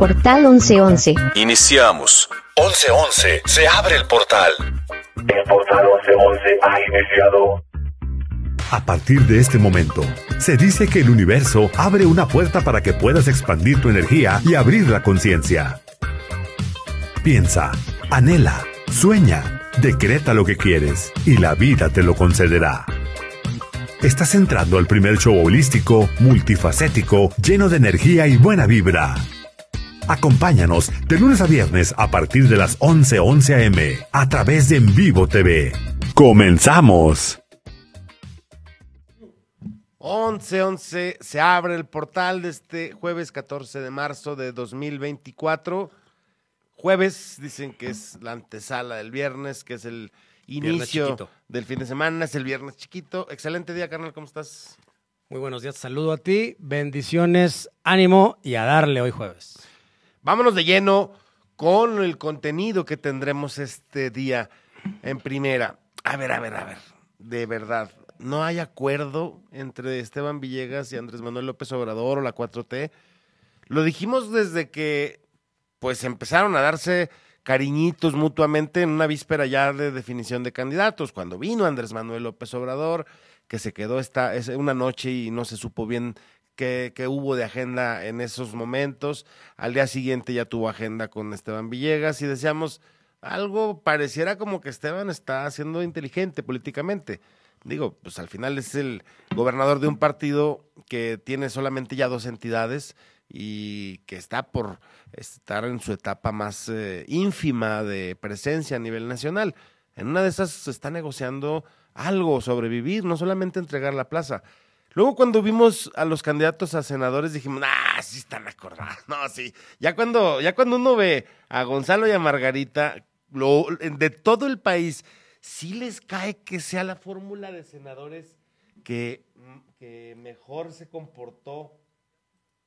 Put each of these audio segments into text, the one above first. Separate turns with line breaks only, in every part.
portal 1111.
Iniciamos. 1111. Se abre el portal. El portal 1111 ha iniciado. A partir de este momento, se dice que el universo abre una puerta para que puedas expandir tu energía y abrir la conciencia. Piensa, anhela, sueña, decreta lo que quieres y la vida te lo concederá. Estás entrando al primer show holístico, multifacético, lleno de energía y buena vibra. Acompáñanos de lunes a viernes a partir de las 11:11 11 a.m. a través de En Vivo TV. ¡Comenzamos!
11:11 se abre el portal de este jueves 14 de marzo de 2024. Jueves dicen que es la antesala del viernes, que es el inicio del fin de semana, es el viernes chiquito. Excelente día, carnal, ¿cómo estás? Muy buenos días, saludo a
ti, bendiciones, ánimo y a darle hoy jueves.
Vámonos de lleno con el contenido que tendremos este día en primera. A ver, a ver, a ver. De verdad, no hay acuerdo entre Esteban Villegas y Andrés Manuel López Obrador o la 4T. Lo dijimos desde que pues empezaron a darse cariñitos mutuamente en una víspera ya de definición de candidatos, cuando vino Andrés Manuel López Obrador, que se quedó esta, una noche y no se supo bien que, hubo de agenda en esos momentos. Al día siguiente ya tuvo agenda con Esteban Villegas y decíamos, algo pareciera como que Esteban está siendo inteligente políticamente. Digo, pues al final es el gobernador de un partido que tiene solamente ya dos entidades y que está por estar en su etapa más eh, ínfima de presencia a nivel nacional. En una de esas se está negociando algo, sobrevivir, no solamente entregar la plaza. Luego cuando vimos a los candidatos a senadores dijimos, ah, sí están acordados. No, sí. Ya cuando, ya cuando uno ve a Gonzalo y a Margarita de todo el país, sí les cae que sea la fórmula de senadores que, que mejor se comportó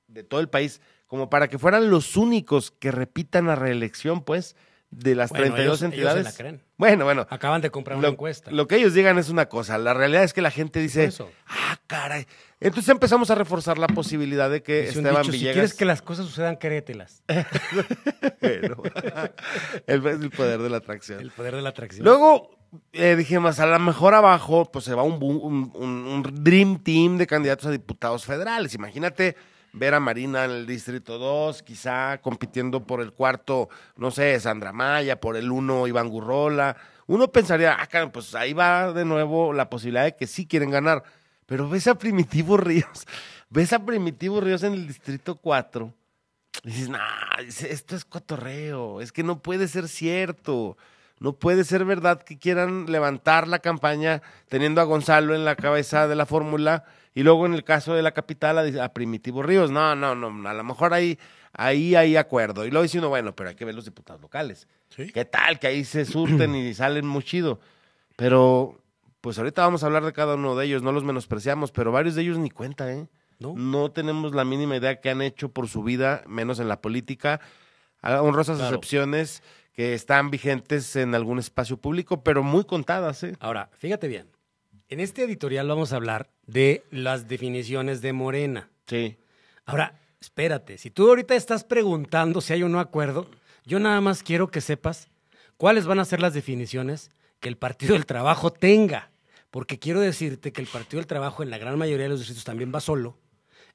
de todo el país, como para que fueran los únicos que repitan la reelección, pues de las 32 entidades. Bueno, bueno. Acaban de comprar una encuesta. Lo que ellos digan es una cosa. La realidad es que la gente dice, ah, caray. Entonces empezamos a reforzar la posibilidad de que Esteban Si quieres que
las cosas sucedan, créetelas.
el, poder de la atracción. El poder de la atracción. Luego eh, dije más, a lo mejor abajo, pues se va un Dream Team de candidatos a diputados federales. Imagínate ver a Marina en el Distrito 2, quizá compitiendo por el cuarto, no sé, Sandra Maya, por el uno Iván Gurrola. Uno pensaría, ah, pues ahí va de nuevo la posibilidad de que sí quieren ganar. Pero ves a Primitivo Ríos, ves a Primitivo Ríos en el Distrito 4. dices, nah, esto es cotorreo, es que no puede ser cierto. No puede ser verdad que quieran levantar la campaña teniendo a Gonzalo en la cabeza de la fórmula y luego en el caso de la capital, a, a Primitivo Ríos, no, no, no, a lo mejor ahí, ahí hay acuerdo. Y luego dice uno, bueno, pero hay que ver los diputados locales. ¿Qué tal? Que ahí se surten y salen muy chido. Pero, pues ahorita vamos a hablar de cada uno de ellos, no los menospreciamos, pero varios de ellos ni cuenta, ¿eh? No. tenemos la mínima idea que han hecho por su vida, menos en la política. Honrosas excepciones que están vigentes en algún espacio público, pero muy contadas. ¿eh?
Ahora, fíjate bien, en este editorial vamos a hablar de las definiciones de Morena. Sí. Ahora, espérate, si tú ahorita estás preguntando si hay o no acuerdo, yo nada más quiero que sepas cuáles van a ser las definiciones que el Partido del Trabajo tenga. Porque quiero decirte que el Partido del Trabajo en la gran mayoría de los distritos también va solo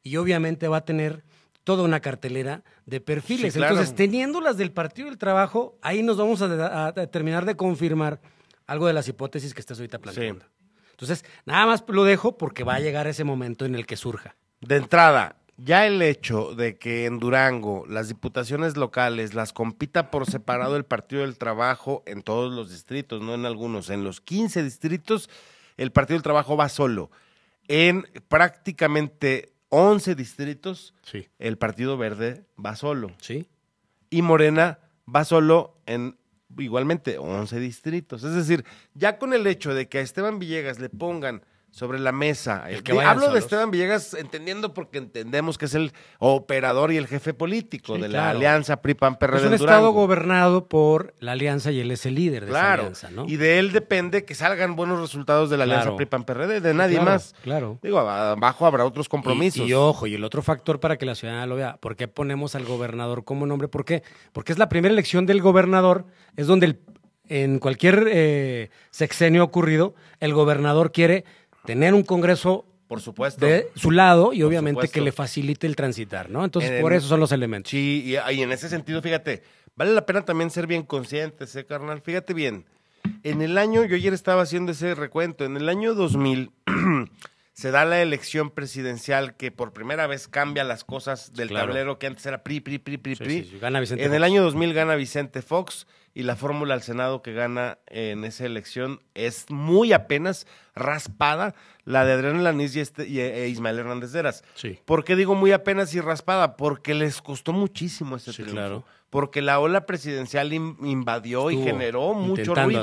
y obviamente va a tener toda una cartelera de perfiles. Entonces, teniendo las del Partido del Trabajo, ahí nos vamos a, terminar de confirmar algo de las hipótesis que estás ahorita planteando. Entonces, nada más lo dejo porque va a llegar ese momento en el que surja.
De entrada, ya el hecho de que en Durango las diputaciones locales las compita por separado el Partido del Trabajo en todos los distritos, no en algunos, en los 15 distritos el Partido del Trabajo va solo. En prácticamente 11 distritos el Partido Verde va solo. Sí. Y Morena va solo en igualmente 11 distritos. Es decir, ya con el hecho de que a Esteban Villegas le pongan sobre la mesa. hablo de Esteban Villegas entendiendo porque entendemos que es el operador y el jefe político de la alianza pri pan prd Es un estado gobernado por la alianza y él es el
líder de claro. alianza, ¿no? Y
de él depende que salgan buenos resultados de la alianza pri pan prd de nadie más. Claro. Digo, abajo habrá otros compromisos. Y, ojo,
y el otro factor para que la ciudadanía lo vea, ¿por qué ponemos al gobernador como nombre? ¿Por qué? Porque es la primera elección del gobernador, es donde el, en cualquier eh, sexenio ocurrido, el gobernador quiere tener un Congreso
por supuesto. De
su lado y obviamente que le facilite el transitar,
¿no? Entonces, por eso son los elementos. Sí, ah, y, en ese sentido, fíjate, vale la pena también ser bien conscientes, ¿eh, carnal? Fíjate bien, en el año, yo ayer estaba haciendo ese recuento, en el año 2000 se da la elección presidencial que por primera vez cambia las cosas del tablero que antes era PRI, PRI, PRI, PRI, PRI. en el año 2000 gana Vicente Fox y la fórmula al Senado que gana en esa elección es muy apenas raspada la de Adrián Lanís y, este, eh, e Ismael Hernández Heras. Sí. ¿Por qué digo muy apenas y raspada? Porque les costó muchísimo ese triunfo. Porque la ola presidencial invadió y generó mucho ruido.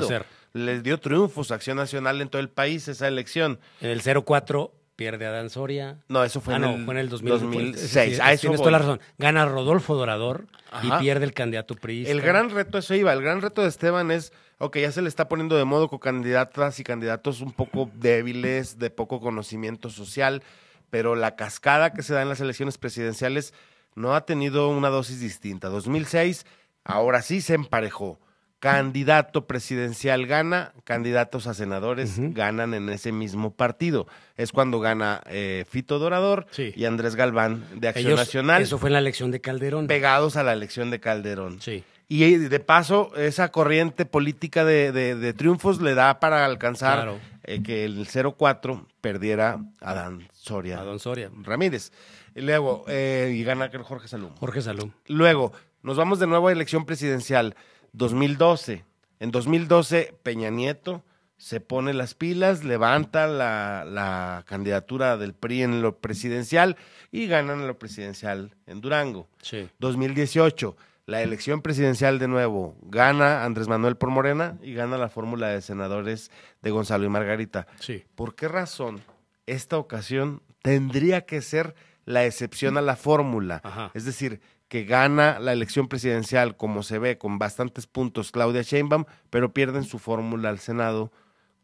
Les dio triunfos Acción Nacional en todo el país esa elección. En el 04 pierde a Dan Soria. No, eso fue, ah, en, el fue en, 2006. tienes toda la razón.
Gana Rodolfo Dorador y pierde el candidato PRI. El gran
reto, eso iba, el gran reto de Esteban es, ok, ya se le está poniendo de modo con candidatas y candidatos un poco débiles, de poco conocimiento social, pero la cascada que se da en las elecciones presidenciales no ha tenido una dosis distinta. 2006, ahora sí se emparejó candidato presidencial gana, candidatos a senadores ganan en ese mismo partido. Es cuando gana eh, Fito Dorador y Andrés Galván de Acción Nacional. Eso fue en la elección de Calderón. Pegados a la elección de Calderón. Sí. Y de paso, esa corriente política de, triunfos le da para alcanzar eh, que el 04 perdiera a Dan Soria. A Dan Soria. Ramírez. Y luego, eh, y gana Jorge Salum. Jorge Salum. Luego, nos vamos de nuevo a elección presidencial. 2012. En 2012, Peña Nieto se pone las pilas, levanta la, candidatura del PRI en lo presidencial y ganan lo presidencial en Durango. Sí. 2018, la elección presidencial de nuevo, gana Andrés Manuel por Morena y gana la fórmula de senadores de Gonzalo y Margarita. Sí. ¿Por qué razón esta ocasión tendría que ser la excepción a la fórmula? Es decir, que gana la elección presidencial, como se ve, con bastantes puntos Claudia Sheinbaum, pero pierden su fórmula al Senado.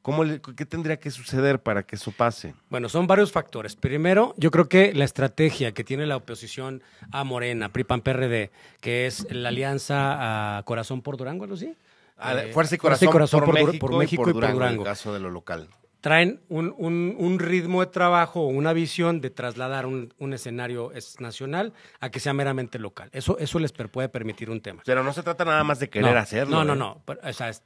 ¿Cómo ¿Qué tendría que suceder para que eso pase?
Bueno, son varios factores. Primero, yo creo que la estrategia que tiene la oposición a Morena, pri prd que es la alianza a Corazón por Durango, ¿lo sí? Fuerza y Corazón, por, México, y Durango, Durango. caso de lo local traen un, ritmo de trabajo o una visión de trasladar un, escenario es nacional a que sea meramente local. Eso, eso les puede permitir un tema. Pero no se trata nada más de querer hacerlo. No, no, ¿eh? no.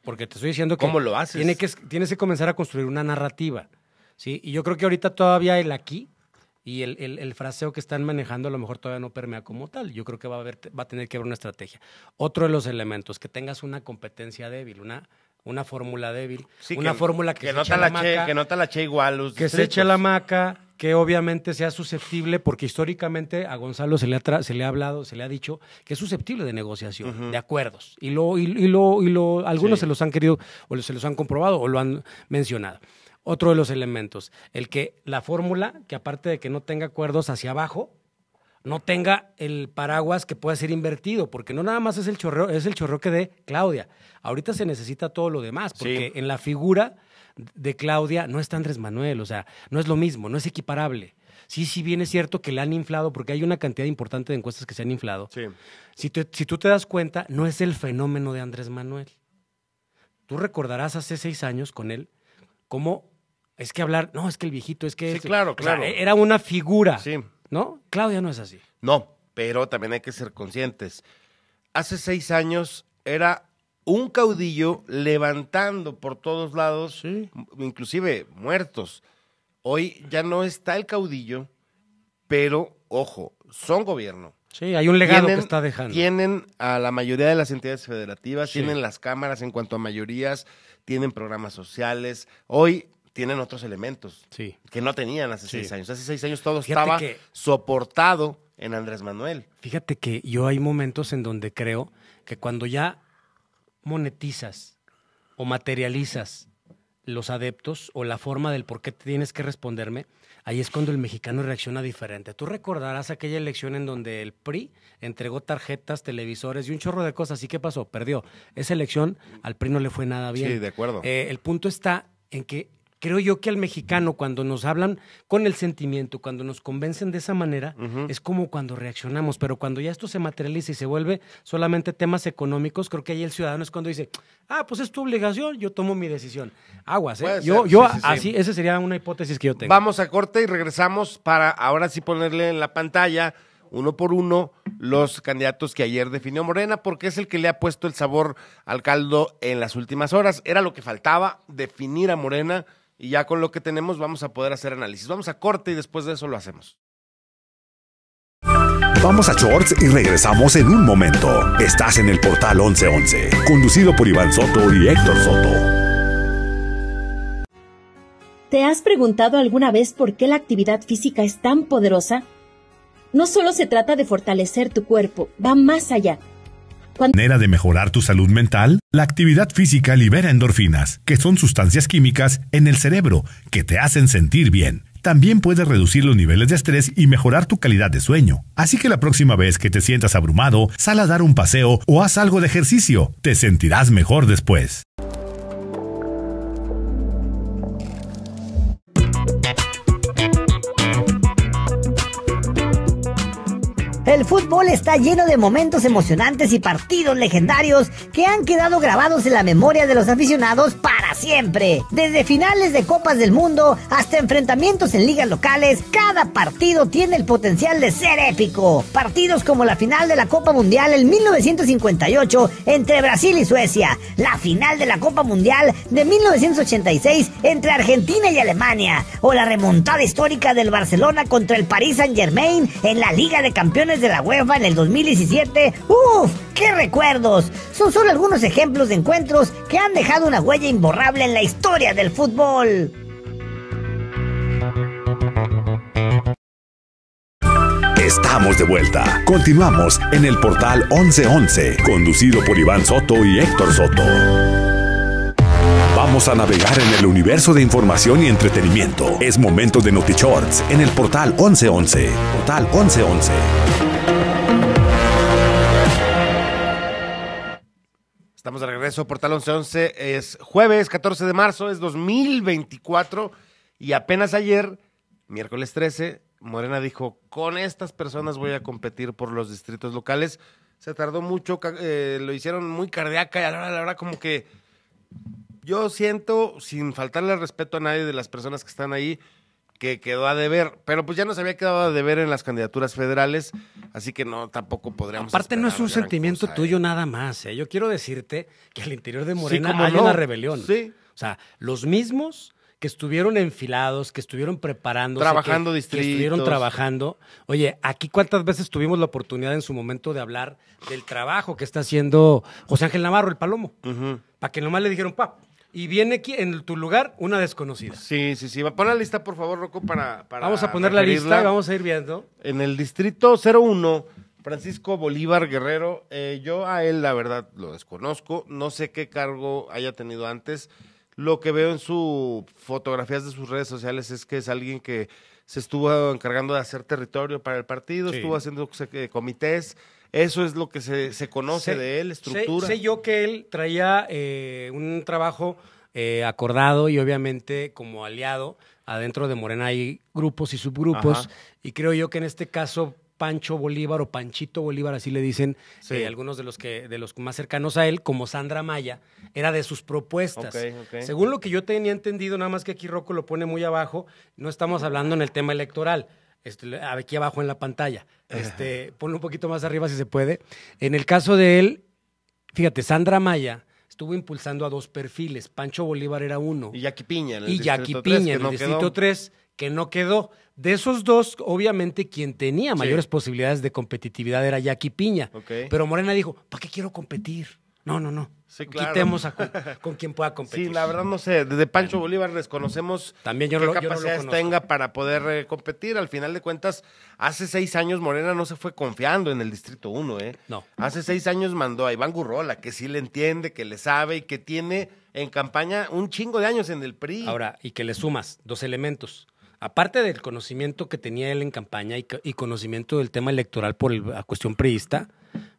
porque te estoy diciendo que... ¿Cómo lo haces? Tiene que, tienes que comenzar a construir una narrativa. ¿sí? Y yo creo que ahorita todavía el aquí y el, fraseo que están manejando a lo mejor todavía no permea como tal. Yo creo que va a, haber, va a tener que haber una estrategia. Otro de los elementos, que tengas una competencia débil, una una fórmula débil, una fórmula que, que, se la que
la igual. que se eche
la maca, que obviamente sea susceptible, porque históricamente a Gonzalo se le ha, se hablado, se le ha dicho que es susceptible de negociación, de acuerdos. Y lo, y, lo, y lo, algunos se los han querido, o se los han comprobado, o lo han mencionado. Otro de los elementos, el que la fórmula, que aparte de que no tenga acuerdos hacia abajo, no tenga el paraguas que pueda ser invertido, porque no nada más es el chorreo, es el chorroque que Claudia. Ahorita se necesita todo lo demás, porque en la figura de Claudia no está Andrés Manuel, o sea, no es lo mismo, no es equiparable. Sí, sí, bien es cierto que le han inflado, porque hay una cantidad importante de encuestas que se han inflado. Sí. Si, si tú te das cuenta, no es el fenómeno de Andrés Manuel. Tú recordarás hace seis años con él cómo es que hablar, no, es que el viejito, es que... Sí, este. claro, claro. era una figura. Sí ¿no?
Claudia no es así. No, pero también hay que ser conscientes. Hace seis años era un caudillo levantando por todos lados, inclusive muertos. Hoy ya no está el caudillo, pero ojo, son gobierno. Sí, hay un legado que está dejando. Tienen a la mayoría de las entidades federativas, tienen las cámaras en cuanto a mayorías, tienen programas sociales. Hoy tienen otros elementos que no tenían hace seis años. Hace seis años todo estaba soportado en Andrés Manuel.
Fíjate que yo hay momentos en donde creo que cuando ya monetizas o materializas los adeptos o la forma del por qué tienes que responderme, ahí es cuando el mexicano reacciona diferente. Tú recordarás aquella elección en donde el PRI entregó tarjetas, televisores y un chorro de cosas. ¿Y qué pasó? Perdió. Esa elección al PRI no le fue nada bien. Sí, de acuerdo. Eh, el punto está en que creo yo que al mexicano cuando nos hablan con el sentimiento, cuando nos convencen de esa manera, es como cuando reaccionamos, pero cuando ya esto se materializa y se vuelve solamente temas económicos, creo que ahí el ciudadano es cuando dice, ah, pues es tu obligación, yo tomo mi decisión. Aguas, ¿eh? yo, yo así, esa sería una hipótesis que yo tengo.
Vamos a corte y regresamos para ahora sí ponerle en la pantalla uno por uno los candidatos que ayer definió Morena, porque es el que le ha puesto el sabor al caldo en las últimas horas. Era lo que faltaba, definir a Morena y ya con lo que tenemos vamos a poder hacer análisis. Vamos a corte y después de eso lo hacemos.
Vamos a shorts y regresamos en un momento. Estás en el portal 1111, conducido por Iván Soto y Héctor Soto.
¿Te has preguntado alguna vez por qué la actividad física es tan poderosa? No solo se trata de fortalecer tu cuerpo, va más allá
manera de mejorar tu salud mental? La actividad física libera endorfinas, que son sustancias químicas en el cerebro que te hacen sentir bien. También puedes reducir los niveles de estrés y mejorar tu calidad de sueño. Así que la próxima vez que te sientas abrumado, sal a dar un paseo o haz algo de ejercicio. Te sentirás mejor después.
El fútbol está lleno de momentos emocionantes y partidos legendarios que han quedado grabados en la memoria de los aficionados para siempre. Desde finales de Copas del Mundo hasta enfrentamientos en ligas locales, cada partido tiene el potencial de ser épico. Partidos como la final de la Copa Mundial en 1958 entre Brasil y Suecia, la final de la Copa Mundial de 1986 entre Argentina y Alemania, o la remontada histórica del Barcelona contra el Paris Saint-Germain en la Liga de Campeones de la UEFA en el 2017. uff, ¡Qué recuerdos! Son solo algunos ejemplos de encuentros que han dejado una huella imborrable en la historia del fútbol.
Estamos de vuelta. Continuamos en el portal 1111, conducido por Iván Soto y Héctor Soto. Vamos a navegar en el universo de información y entretenimiento. Es momento de Shorts en el portal 1111. Portal 1111.
Estamos de regreso, Portal 1111. Es jueves 14 de marzo, es 2024. Y apenas ayer, miércoles 13, Morena dijo: Con estas personas voy a competir por los distritos locales. Se tardó mucho, eh, lo hicieron muy cardíaca y ahora la verdad como que yo siento, sin faltarle respeto a nadie de las personas que están ahí, que quedó a deber, pero pues ya no se había quedado a deber en las candidaturas federales, así que no, tampoco podríamos.
Aparte, no es un sentimiento tuyo nada más. ¿eh? Yo quiero decirte que al interior de Morena hay una rebelión. Sí. O sea, los mismos que estuvieron enfilados, que estuvieron preparando, trabajando que, distritos. que estuvieron trabajando. Oye, aquí cuántas veces tuvimos la oportunidad en su momento de hablar del trabajo que está haciendo José Ángel Navarro, el Palomo, para que nomás le dijeron, pa, y viene aquí en tu lugar una desconocida.
Sí, sí, sí. Pon la lista, por favor, Rocco, para, para Vamos a poner la lista, vamos a ir viendo. En el distrito 01, Francisco Bolívar Guerrero, eh, yo a él, la verdad, lo desconozco. No sé qué cargo haya tenido antes. Lo que veo en sus fotografías de sus redes sociales es que es alguien que se estuvo encargando de hacer territorio para el partido, estuvo haciendo eh, comités eso es lo que se, se conoce de él, estructura. Sé,
yo que él traía eh, un trabajo eh, acordado y obviamente como aliado. Adentro de Morena hay grupos y subgrupos. Y creo yo que en este caso Pancho Bolívar o Panchito Bolívar, así le dicen eh, algunos de los que de los más cercanos a él, como Sandra Maya, era de sus propuestas. Según lo que yo tenía entendido, nada más que aquí Rocco lo pone muy abajo, no estamos hablando en el tema electoral. Este, aquí abajo en la pantalla. Este, ponlo un poquito más arriba si se puede. En el caso de él, fíjate, Sandra Maya estuvo impulsando a dos perfiles. Pancho Bolívar era uno. Y Jackie Piña. el y Jackie Piña el distrito 3, que no quedó. De esos dos, obviamente, quien tenía mayores posibilidades de competitividad era Jackie Piña. Pero Morena dijo, ¿para qué quiero competir? No, no, no.
Quitemos a con, quien pueda competir. Sí, la verdad no sé. Desde Pancho Bolívar desconocemos También yo qué lo, capacidades tenga para poder eh, competir. Al final de cuentas, hace seis años Morena no se fue confiando en el Distrito 1, ¿eh? No. Hace seis años mandó a Iván Gurrola, que sí le entiende, que le sabe y que tiene en campaña un chingo de años en el PRI. Ahora,
y que le sumas dos elementos aparte del conocimiento que tenía él en campaña y, conocimiento del tema electoral por la cuestión priista,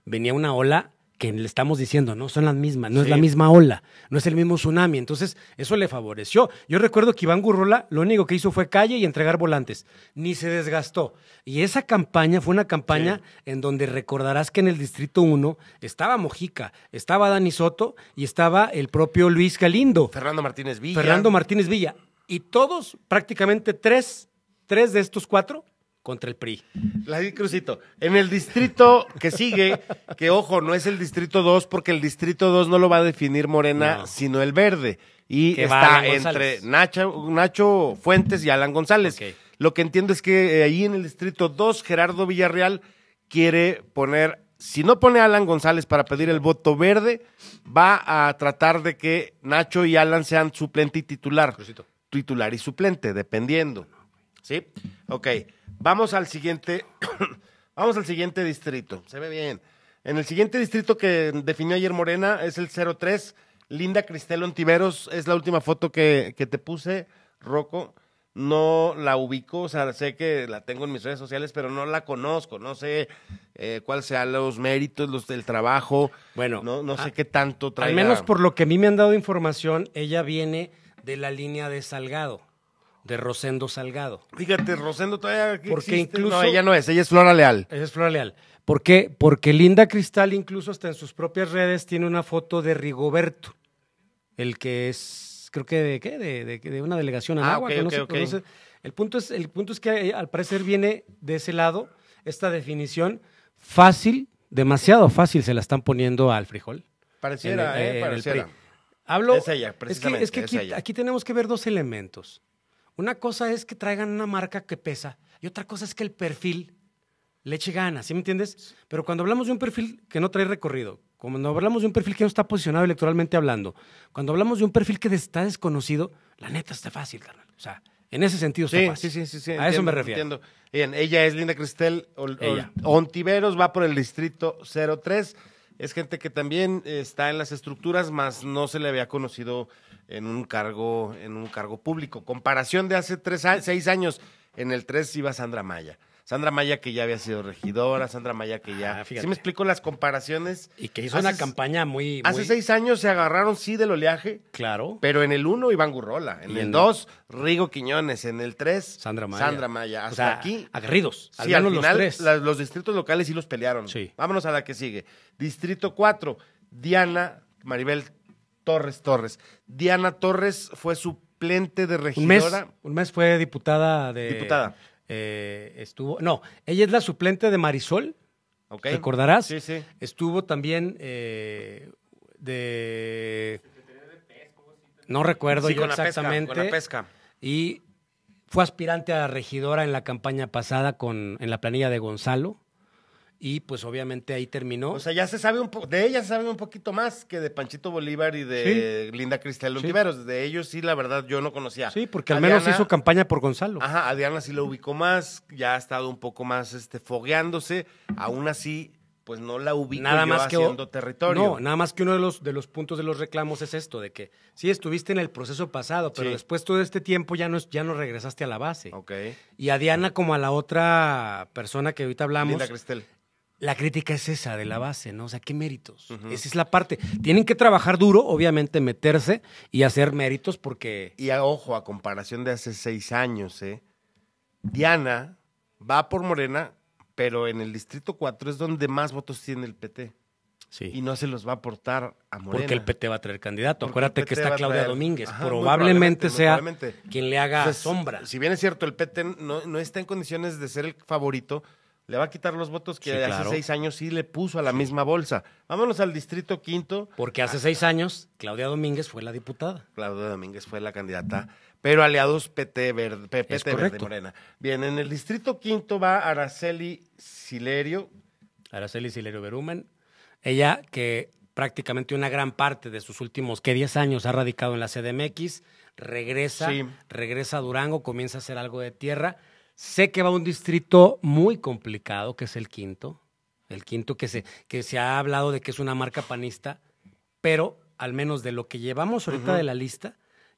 venía una ola que le estamos diciendo, no son las mismas, no es la misma ola, no es el mismo tsunami. Entonces, eso le favoreció. Yo recuerdo que Iván Gurrola lo único que hizo fue calle y entregar volantes, ni se desgastó. Y esa campaña fue una campaña en donde recordarás que en el Distrito 1 estaba Mojica, estaba Dani Soto y estaba el propio Luis Galindo.
Fernando Martínez Villa. Fernando
Martínez Villa.
Y todos, prácticamente tres, tres de estos cuatro, contra el PRI. La di Crucito. En el distrito que sigue, que ojo, no es el distrito 2, porque el distrito 2 no lo va a definir Morena, sino el verde. Y está entre Nacho, Nacho, Fuentes y Alan González. Lo que entiendo es que eh, ahí en el distrito 2, Gerardo Villarreal quiere poner, si no pone a Alan González para pedir el voto verde, va a tratar de que Nacho y Alan sean suplente y titular. Titular y suplente, dependiendo. ¿Sí? Ok. Vamos al siguiente, vamos al siguiente distrito. Se ve bien. En el siguiente distrito que definió ayer Morena es el 03. Linda Cristel Ontiveros es la última foto que, te puse, Rocco. No la ubico, o sea, sé que la tengo en mis redes sociales, pero no la conozco. No sé eh, cuáles sean los méritos, los del trabajo. Bueno, no, sé qué tanto trae. Al menos
por lo que a mí me han dado información, ella viene de la línea de Salgado de Rosendo Salgado. Fíjate, Rosendo todavía Porque incluso... No, ella no es, ella
es
Flora
Leal. Ella es Flora Leal. ¿Por qué? Porque Linda Cristal incluso hasta en sus propias redes tiene una foto de Rigoberto, el que es, creo que de qué, de, una delegación en ah, agua, no El punto es, el punto es que al parecer viene de ese lado esta definición fácil, demasiado fácil se la están poniendo al frijol.
Pareciera, eh, pareciera. es ella, precisamente, que,
aquí tenemos que ver dos elementos. Una cosa es que traigan una marca que pesa y otra cosa es que el perfil le eche ganas, ¿sí me entiendes? Pero cuando hablamos de un perfil que no trae recorrido, cuando hablamos de un perfil que no está posicionado electoralmente hablando, cuando hablamos de un perfil que está desconocido,
la neta está fácil, carnal. O sea, en ese sentido sí, está fácil. Sí, sí, sí, sí. A eso me refiero. ella es Linda Cristel Ontiveros, va por el distrito 03 es gente que también está en las estructuras, más no se le había conocido en un cargo, en un cargo público. Comparación de hace tres, seis años, en el 3 iba Sandra Maya. Sandra Maya que ya había sido regidora, Sandra Maya que ya... Ah, ¿Sí me explico las comparaciones? Y que hizo una campaña muy, Hace seis años se agarraron, sí, del oleaje. Claro. Pero en el uno, Iván Gurrola. En, el dos, Rigo Quiñones. En el tres, Sandra Maya. Sandra Maya. Hasta aquí... agarridos. Sí, al, final, los, distritos locales sí los pelearon. Sí. Vámonos a la que sigue. Distrito cuatro, Diana Maribel Torres Torres. Diana Torres fue suplente de regidora. Un
mes, un mes fue diputada de... Diputada.
Eh, estuvo, no, ella es la
suplente de Marisol. ¿Recordarás? Estuvo también eh, de. No recuerdo yo exactamente. Y fue aspirante a regidora en la campaña pasada con, en la planilla de
Gonzalo y pues obviamente ahí terminó. O sea, ya se sabe un poco, de ella se sabe un poquito más que de Panchito Bolívar y de Linda Cristel los De ellos sí, la verdad, yo no conocía. Sí, porque al menos hizo campaña por Gonzalo. Ajá, a Diana sí lo ubicó más, ya ha estado un poco más este, fogueándose, aún así pues no la ubico nada más haciendo que, territorio. No,
nada más que uno de los, de los puntos de los reclamos es esto, de que sí estuviste en el proceso pasado, pero después todo este tiempo ya no, ya no regresaste a la base. Ok. Y a Diana como a la otra persona que ahorita hablamos. Linda Cristel la crítica es esa de la base, ¿no? O sea, ¿qué méritos? Esa es la parte.
Tienen que trabajar duro, obviamente, meterse y hacer méritos porque... Y ojo, a comparación de hace seis años, ¿eh? Diana va por Morena, pero en el Distrito 4 es donde más votos tiene el PT. Sí. Y no se los va a aportar a Morena. Porque el PT va a traer candidato. Acuérdate que está Claudia Domínguez. probablemente, sea quien le haga sombra. Si bien es cierto, el PT no, no está en condiciones de ser el favorito, le va a quitar los votos que hace seis años sí le puso a la misma bolsa. Vámonos al distrito quinto. Porque hace seis años Claudia Domínguez fue la diputada. Claudia Domínguez fue la candidata, pero aliados PT Verde, PT Morena. Bien, en el distrito quinto va Araceli Silerio. Araceli Silerio Berumen. Ella que prácticamente
una gran parte de sus últimos, ¿qué? Diez años ha radicado en la CDMX, regresa, regresa a Durango, comienza a hacer algo de tierra Sé que va a un distrito muy complicado, que es el quinto, el quinto que se, que se ha hablado de que es una marca panista, pero al menos de lo que llevamos ahorita de la lista,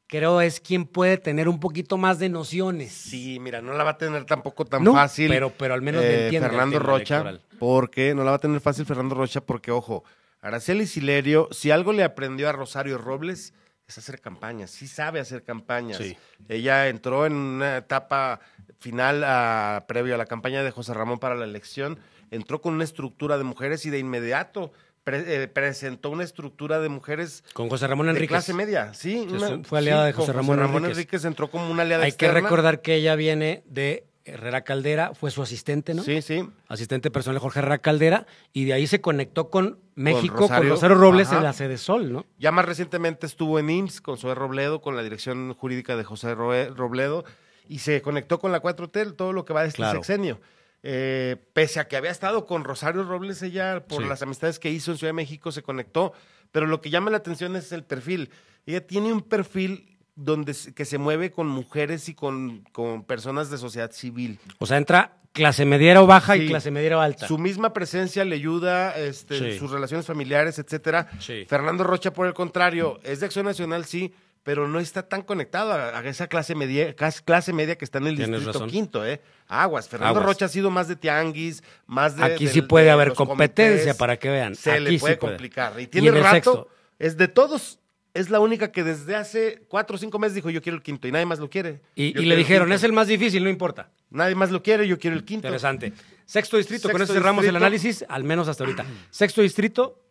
creo es quien puede tener un poquito más de nociones. Sí, mira, no la va a tener tampoco tan fácil. Pero, pero al menos eh, Fernando Rocha, ¿Por
porque no la va a tener fácil Fernando Rocha, porque ojo, Araceli Silerio, si algo le aprendió a Rosario Robles, es hacer campañas, sí sabe hacer campañas. Ella entró en una etapa final ah, previo a la campaña de José Ramón para la elección, entró con una estructura de mujeres y de inmediato eh, presentó una estructura de mujeres con José Ramón De clase media, sí. fue aliada de José Ramón, José Ramón Enríquez. entró como una aliada Hay que recordar
que ella viene de Herrera Caldera fue su asistente, ¿no? Sí, sí. Asistente personal de Jorge Herrera Caldera, y de ahí se conectó con México, con Rosario, Robles en la sede Sol, ¿no?
Ya más recientemente estuvo en IMSS con Zoe Robledo, con la dirección jurídica de José Robledo, y se conectó con la 4T, todo lo que va de este sexenio. Eh, pese a que había estado con Rosario Robles ella, por las amistades que hizo en Ciudad de México, se conectó, pero lo que llama la atención es el perfil. Ella tiene un perfil donde que se mueve con mujeres y con, con personas de sociedad civil.
O sea, entra clase mediera o baja y clase mediera o alta. Su
misma presencia le ayuda, este, sus relaciones familiares, etcétera. Fernando Rocha, por el contrario, es de Acción Nacional, sí, pero no está tan conectado a, esa clase media, clase media que está en el distrito quinto, eh. Aguas. Fernando Rocha ha sido más de tianguis, más de. Aquí sí puede haber competencia para que vean. Se Aquí le puede, complicar. Y tiene rato. Es de todos, es la única que desde hace cuatro o cinco meses dijo yo quiero el quinto y nadie más lo quiere. Y, le dijeron, es el más difícil, no importa. Nadie más lo quiere, yo quiero el quinto. Interesante. Sexto
distrito, con eso cerramos el análisis, al menos hasta ahorita. Sexto distrito,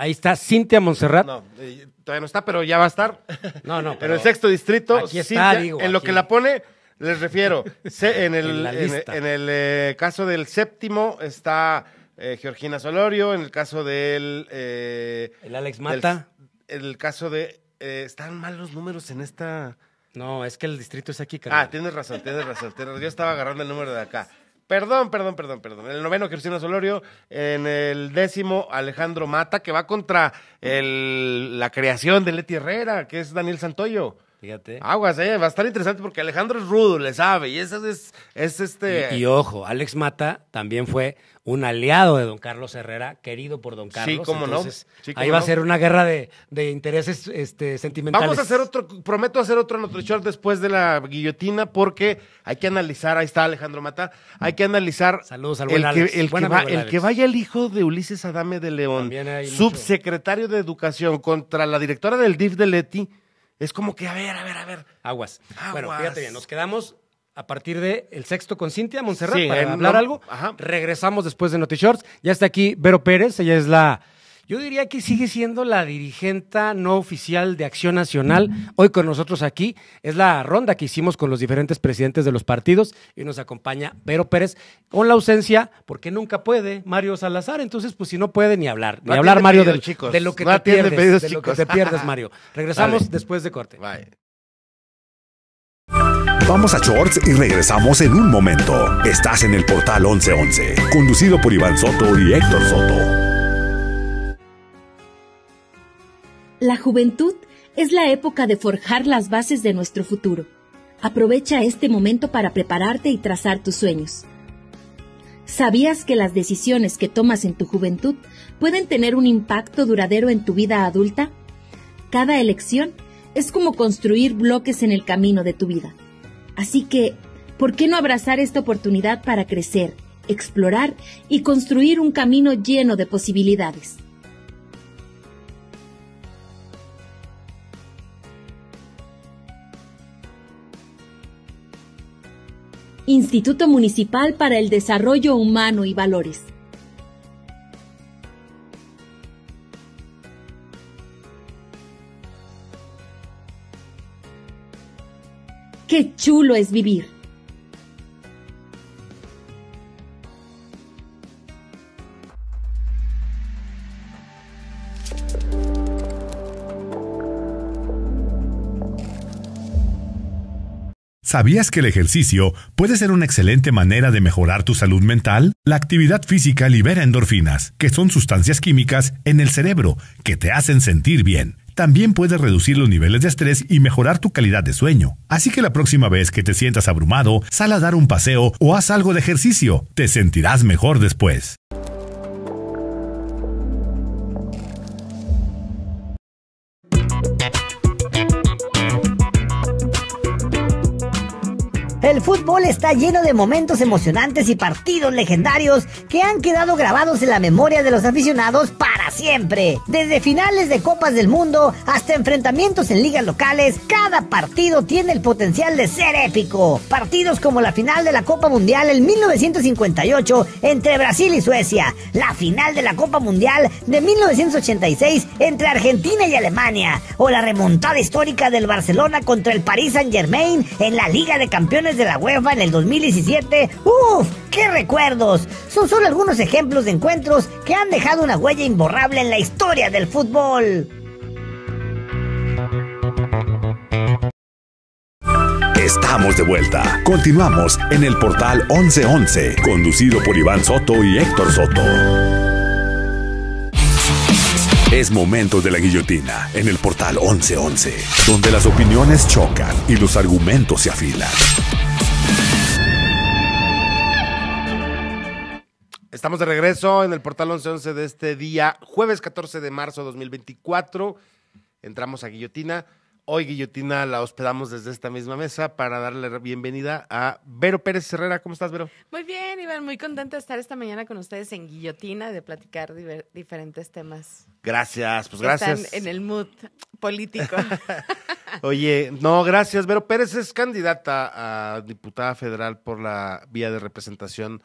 Ahí está Cintia Montserrat. No, eh,
todavía no está, pero ya va a estar. No, no. Pero en el sexto distrito, aquí está, en lo que la pone, les refiero. en el, en el, eh, caso del séptimo está eh, Georgina Solorio, en el caso del. el Alex Mata el caso de. Eh, están mal los números en esta. No, es que el distrito es aquí, acá Ah, tienes razón, tienes razón. Yo estaba agarrando el número de acá. Perdón, perdón, perdón, perdón. En el noveno, Cristina Solorio. En el décimo, Alejandro Mata, que va contra el, la creación de Leti Herrera, que es Daniel Santoyo. Fíjate. Aguas, eh, va a estar interesante porque Alejandro es rudo, le sabe, y ese es, este... Y,
ojo, Alex Mata también fue un aliado de don Carlos Herrera, querido por don Carlos. Sí, cómo no. ahí va a ser una guerra de, de, intereses este, sentimentales. Vamos a hacer
otro, prometo hacer otro otro short después de la guillotina porque hay que analizar, ahí está Alejandro Mata, hay que analizar... Saludos el Que, el, que vaya el hijo de Ulises Adame de León, subsecretario de Educación contra la directora del DIF de Leti, es como que, a ver, a ver, a ver.
Aguas. Bueno, fíjate bien, nos quedamos a partir del el sexto con Cintia Montserrat para hablar algo. Regresamos después de Noti Shorts. Ya está aquí Vero Pérez, ella es la yo diría que sigue siendo la dirigente no oficial de Acción Nacional. Hoy con nosotros aquí es la ronda que hicimos con los diferentes presidentes de los partidos y nos acompaña Vero Pérez con la ausencia, porque nunca puede, Mario Salazar. Entonces, pues si no puede ni hablar, ni hablar Mario de, lo que te pierdes, de lo que te pierdes, Mario. Regresamos después de corte.
Vamos a shorts y regresamos en un momento. Estás en el portal 1111, conducido por Iván Soto y Héctor Soto.
La juventud es la época de forjar las bases de nuestro futuro. Aprovecha este momento para prepararte y trazar tus sueños. ¿Sabías que las decisiones que tomas en tu juventud pueden tener un impacto duradero en tu vida adulta? Cada elección es como construir bloques en el camino de tu vida. Así que, ¿por qué no abrazar esta oportunidad para crecer, explorar y construir un camino lleno de posibilidades? Instituto Municipal para el Desarrollo Humano y Valores. Qué chulo es vivir.
¿Sabías que el ejercicio puede ser una excelente manera de mejorar tu salud mental? La actividad física libera endorfinas, que son sustancias químicas en el cerebro que te hacen sentir bien. También puede reducir los niveles de estrés y mejorar tu calidad de sueño. Así que la próxima vez que te sientas abrumado, sal a dar un paseo o haz algo de ejercicio. Te sentirás mejor después.
El fútbol está lleno de momentos emocionantes y partidos legendarios que han quedado grabados en la memoria de los aficionados para siempre. Desde finales de Copas del Mundo hasta enfrentamientos en ligas locales, cada partido tiene el potencial de ser épico. Partidos como la final de la Copa Mundial en 1958 entre Brasil y Suecia, la final de la Copa Mundial de 1986 entre Argentina y Alemania, o la remontada histórica del Barcelona contra el Paris Saint-Germain en la Liga de Campeones de la UEFA en el 2017, ¡uf! ¡Qué recuerdos! Son solo algunos ejemplos de encuentros que han dejado una huella imborrable en la historia del fútbol.
Estamos de vuelta. Continuamos en el portal 1111, conducido por Iván Soto y Héctor Soto. Es momento de la guillotina en el portal 1111, donde las opiniones chocan y los argumentos se afilan.
Estamos de regreso en el portal 1111 de este día, jueves 14 de marzo de 2024. Entramos a Guillotina. Hoy Guillotina la hospedamos desde esta misma mesa para darle la bienvenida a Vero Pérez Herrera. ¿Cómo estás, Vero?
Muy bien, Iván. Muy contenta de estar esta mañana con ustedes en Guillotina, de platicar diferentes temas.
Gracias, pues gracias. Están
en el mood político.
Oye, no, gracias. Vero Pérez es candidata a diputada federal por la vía de representación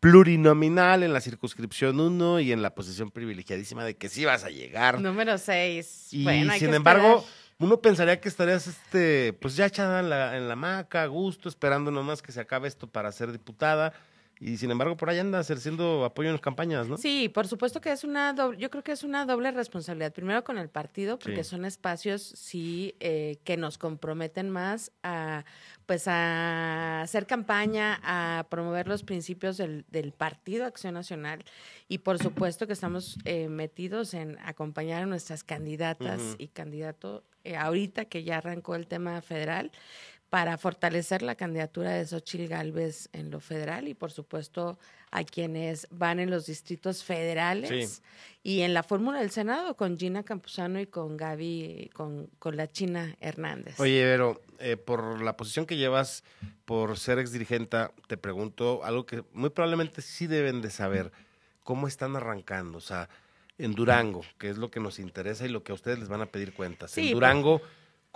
plurinominal en la circunscripción 1 y en la posición privilegiadísima de que sí vas a llegar.
Número 6. Y sin embargo,
uno pensaría que estarías este, pues ya echada en la, en maca, a gusto, esperando nomás que se acabe esto para ser diputada y sin embargo por ahí anda ejerciendo apoyo en las campañas, ¿no? Sí, por supuesto que es una doble, yo creo que es una doble responsabilidad. Primero con
el partido, porque son espacios, sí, eh, que nos comprometen más a, pues, a hacer campaña, a promover los principios del, Partido Acción Nacional y por supuesto que estamos eh, metidos en acompañar a nuestras candidatas y candidato eh, ahorita que ya arrancó el tema federal, para fortalecer la candidatura de Xochitl Gálvez en lo federal y, por supuesto, a quienes van en los distritos federales y en la fórmula del Senado con Gina Campuzano y con Gaby, con, con la China Hernández. Oye,
pero eh, por la posición que llevas por ser exdirigenta, te pregunto algo que muy probablemente sí deben de saber. ¿Cómo están arrancando? O sea, en Durango, que es lo que nos interesa y lo que a ustedes les van a pedir cuentas. en pues Durango...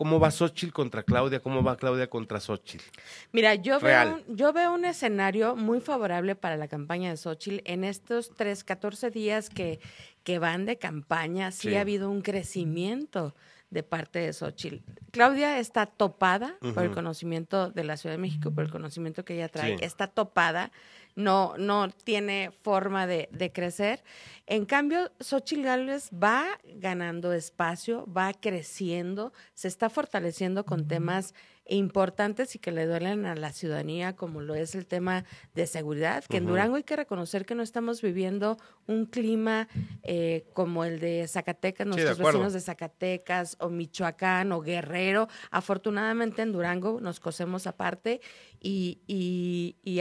¿Cómo va Xochitl contra Claudia? ¿Cómo va Claudia contra Xochitl?
Mira, yo veo, yo veo un escenario muy favorable para la campaña de Xochitl. En estos tres, catorce días que, que van de campaña, sí. ha habido un crecimiento de parte de Xochitl. Claudia está topada por el conocimiento de la Ciudad de México, por el conocimiento que ella trae. Está topada, no, no tiene forma de, crecer. En cambio, Xochitl Gálvez va ganando espacio, va creciendo, se está fortaleciendo con temas importantes y que le duelen a la ciudadanía, como lo es el tema de seguridad, que en Durango hay que reconocer que no estamos viviendo un clima eh, como el de Zacatecas, nuestros vecinos de Zacatecas o Michoacán o Guerrero. Afortunadamente en Durango nos cosemos aparte y,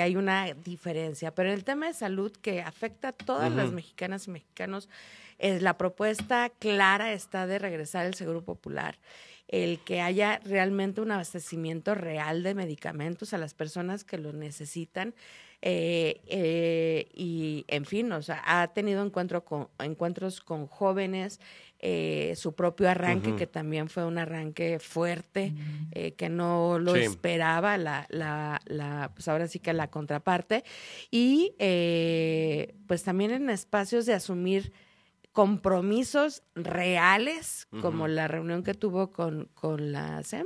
hay una diferencia. Pero el tema de salud que afecta a todas las mexicanas y mexicanos, eh, la propuesta clara está de regresar el Seguro Popular el que haya realmente un abastecimiento real de medicamentos a las personas que lo necesitan. Eh, eh, y, en fin, o sea, ha tenido con, encuentros con jóvenes, eh, su propio arranque, que también fue un arranque fuerte, mm. que no lo esperaba, la, la, la, pues ahora sí que la contraparte. Y pues también en espacios de asumir compromisos reales, como la reunión que tuvo con, con la SEM,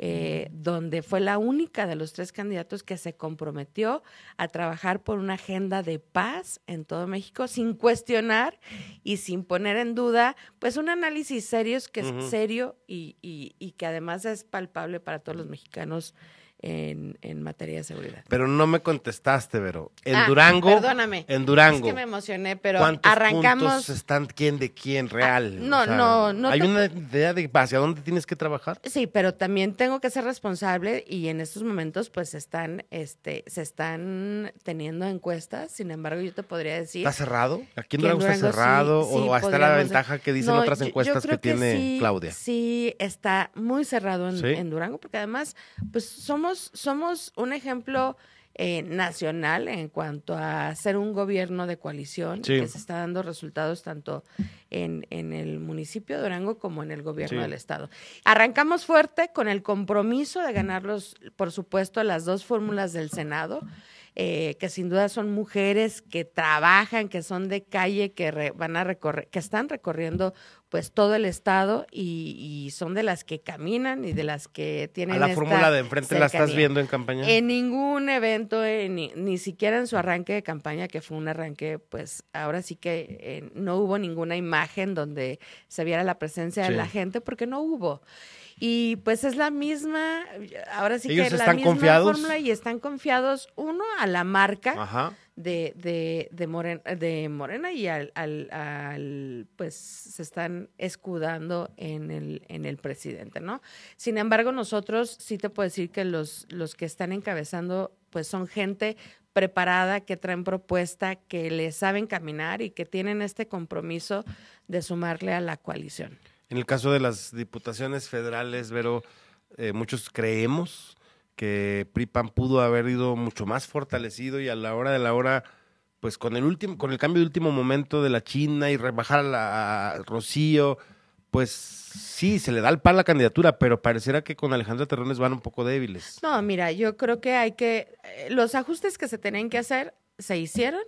eh, donde fue la única de los tres candidatos que se comprometió a trabajar por una agenda de paz en todo México sin cuestionar y sin poner en duda, pues un análisis serio que es serio y, y, que además es palpable para todos los mexicanos
en, materia de seguridad. Pero no me contestaste, pero En ah, Durango. Perdóname. En Durango. Es que me
emocioné, pero arrancamos. ¿Cuántos
están quién de quién real? Ah, no, no, no. Hay una idea de hacia dónde tienes que trabajar.
Sí, pero también tengo que ser responsable y en estos momentos, pues están, este, se están teniendo encuestas. Sin embargo, yo te podría decir. ¿Está cerrado? ¿Aquí en Durango, cerrado? ¿O hasta está la ventaja que dicen otras encuestas que, tiene Claudia? Sí, está muy cerrado en Durango, porque además, pues somos somos, un ejemplo eh, nacional en cuanto a ser un gobierno de coalición que se está dando resultados tanto en, el municipio de Durango como en el gobierno del estado. Arrancamos fuerte con el compromiso de ganar, por supuesto, las dos fórmulas del Senado. Eh, que sin duda son mujeres que trabajan, que son de calle, que van a recorrer, que están recorriendo pues todo el estado y, son de las que caminan y de las que tienen a la fórmula de
enfrente la estás viendo en campaña en
ningún evento ni, siquiera en su arranque de campaña que fue un arranque pues ahora sí que eh, no hubo ninguna imagen donde se viera la presencia de la gente porque no hubo y pues es la misma, ahora sí que que la misma fórmula y están confiados, uno, a la marca de, de, de, Morena, y al, al, pues se están escudando en el, en el presidente, ¿no? Sin embargo, nosotros sí te puedo decir que los, los que están encabezando, pues son gente preparada, que traen propuesta, que le saben caminar y que tienen este compromiso de sumarle a la coalición.
En el caso de las diputaciones federales, Vero, eh, muchos creemos que PRIPAN pudo haber ido mucho más fortalecido y a la hora de la hora, pues con el último, con el cambio de último momento de la China y rebajar a, Rocío, pues sí, se le da el par la candidatura, pero pareciera que con Alejandra Terrones van un poco débiles.
No, mira, yo creo que hay que, eh, los ajustes que se tienen que hacer se hicieron.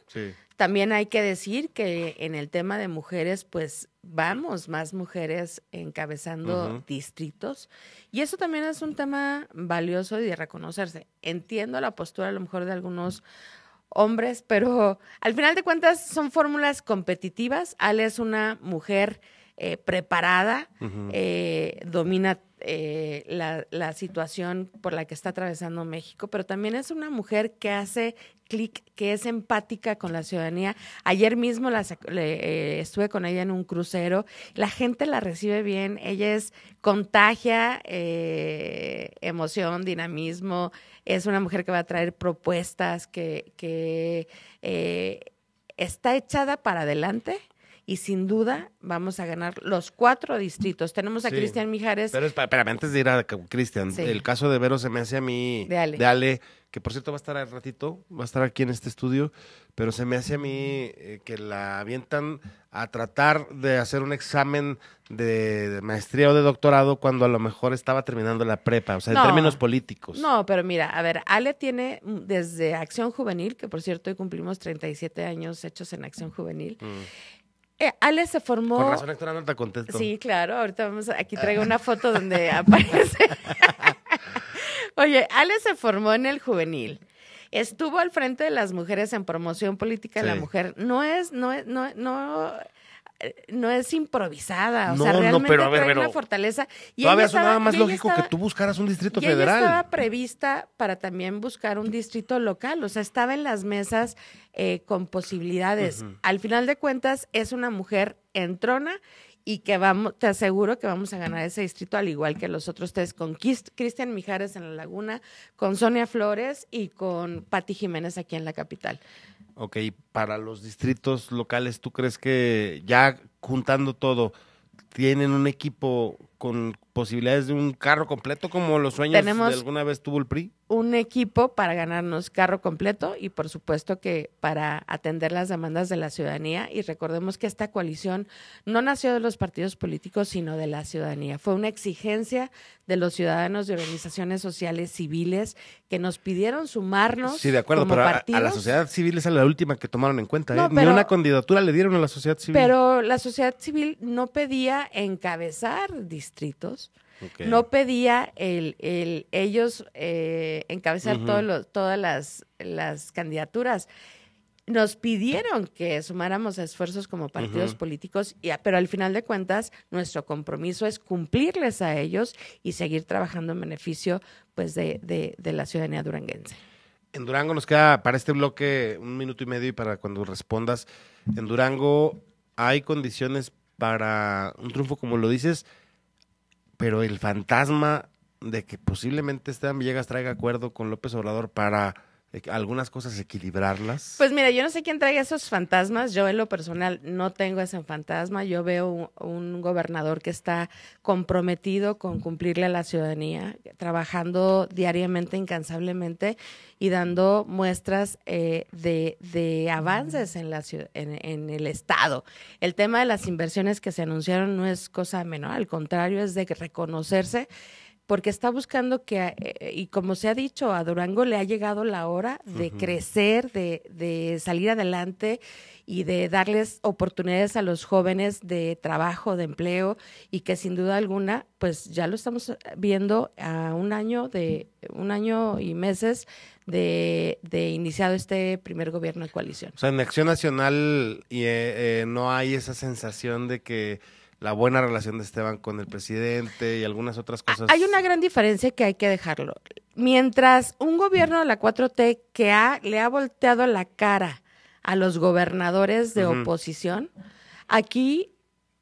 También hay que decir que en el tema de mujeres, pues vamos, más mujeres encabezando distritos. Y eso también es un tema valioso de reconocerse. Entiendo la postura a lo mejor de algunos hombres, pero al final de cuentas son fórmulas competitivas. Ale es una mujer eh, preparada, eh, domina eh, la, situación por la que está atravesando México, pero también es una mujer que hace clic, que es empática con la ciudadanía. Ayer mismo estuve con ella en un crucero, la gente la recibe bien, ella es contagia emoción, dinamismo, es una mujer que va a traer propuestas, que, que está echada para adelante y sin duda vamos a ganar los cuatro distritos. Tenemos a Cristian Mijares. Pero
espérame, antes de ir a Cristian, el caso de Vero se me hace a mí. De Ale. que por cierto va a estar al ratito, va a estar aquí en este estudio, pero se me hace a mí eh, que la avientan a tratar de hacer un examen de maestría o de doctorado cuando a lo mejor estaba terminando la prepa, o sea, en términos políticos.
No, pero mira, a ver, Ale tiene mm, desde Acción Juvenil, que por cierto hoy cumplimos 37 años hechos en Acción Juvenil. Mm. Eh, Ale se formó. Por razón, Héctor, no te contesto. Sí, claro. Ahorita vamos. Aquí traigo una foto donde aparece. Oye, Ale se formó en el juvenil. Estuvo al frente de las mujeres en promoción política de la mujer. No es, no es, no, no no es improvisada, o sea, realmente no, pero, una fortaleza. Y todavía más lógico que tú
buscaras un distrito federal. Ella estaba
prevista para también buscar un distrito local, o sea, estaba en las mesas eh, con posibilidades. Al final de cuentas, es una mujer en trona y que vamos, te aseguro que vamos a ganar ese distrito al igual que los otros tres, con Cristian Mijares en la Laguna, con Sonia Flores y con Patti Jiménez aquí en la capital.
Ok, para los distritos locales, ¿tú crees que ya juntando todo, tienen un equipo con posibilidades de un carro completo como los sueños alguna vez tuvo el PRI?
Un equipo para ganarnos carro completo y por supuesto que para atender las demandas de la ciudadanía y recordemos que esta coalición no nació de los partidos políticos sino de la ciudadanía. Fue una exigencia de los ciudadanos de organizaciones sociales civiles que nos pidieron sumarnos. Sí, de acuerdo, pero a, la sociedad
civil es la última que tomaron en cuenta. ¿eh? Ni una candidatura le dieron a la sociedad civil.
Pero la sociedad civil no pedía encabezar distritos. No pedía el, ellos eh, encabezar todas las, candidaturas. Nos pidieron que sumáramos esfuerzos como partidos políticos, pero al final de cuentas nuestro compromiso es cumplirles a ellos y seguir trabajando en beneficio pues, de, de la ciudadanía duranguense.
En Durango nos queda para este bloque un minuto y medio y para cuando respondas. En Durango hay condiciones para un triunfo, como lo dices, pero el fantasma de que posiblemente Esteban Villegas traiga acuerdo con López Obrador para algunas cosas equilibrarlas?
Pues mira, yo no sé quién trae esos fantasmas. Yo en lo personal no tengo ese fantasma. Yo veo un, gobernador que está comprometido con cumplirle a la ciudadanía, trabajando diariamente, incansablemente y dando muestras eh, de, avances en, la, en el Estado. El tema de las inversiones que se anunciaron no es cosa menor, al contrario, es de reconocerse porque está buscando que, eh, y como se ha dicho, a Durango le ha llegado la hora de crecer, de, de salir adelante y de darles oportunidades a los jóvenes de trabajo, de empleo y que sin duda alguna, pues ya lo estamos viendo a un año de un año y meses de, iniciado este primer gobierno de coalición.
O sea, en Acción Nacional eh, eh, no hay esa sensación de que la buena relación de Esteban con el presidente y algunas otras ah, cosas. Hay
una gran diferencia que hay que dejarlo. Mientras un gobierno de la 4T que ha, le ha volteado la cara a los gobernadores de oposición, aquí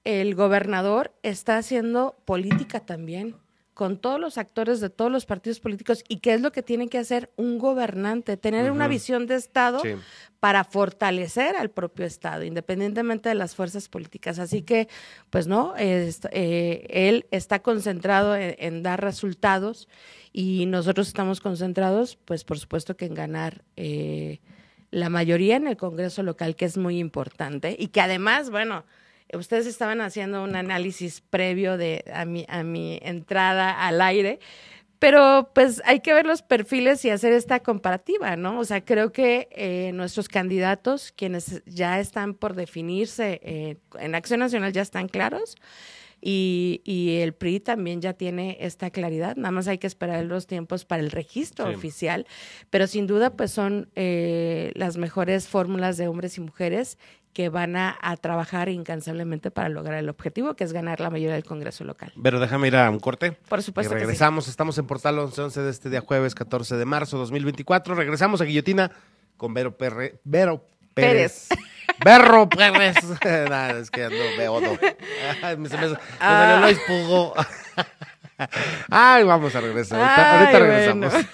el gobernador está haciendo política también con todos los actores de todos los partidos políticos y qué es lo que tiene que hacer un gobernante, tener una visión de Estado para fortalecer al propio Estado, independientemente de las fuerzas políticas. Así que, pues no, eh, él está concentrado en, en, dar resultados y nosotros estamos concentrados, pues por supuesto que en ganar. Eh, la mayoría en el Congreso local, que es muy importante, y que además, bueno, ustedes estaban haciendo un análisis previo de a mi, a mi entrada al aire, pero pues hay que ver los perfiles y hacer esta comparativa, ¿no? O sea, creo que eh, nuestros candidatos, quienes ya están por definirse eh, en Acción Nacional, ya están claros. Y, el PRI también ya tiene esta claridad, nada más hay que esperar los tiempos para el registro oficial, pero sin duda pues son eh, las mejores fórmulas de hombres y mujeres que van a, trabajar incansablemente para lograr el objetivo, que es ganar la mayoría del
Congreso local. Pero déjame ir a un corte. Por supuesto. regresamos, estamos en Portal 1111 de este día jueves 14 de marzo 2024. Regresamos a Guillotina con Vero, Pérez. Vero Pérez. Berro Pérez. es que ando veo, no. me, se me, ah. Ay, vamos a regresar. ahorita, regresamos.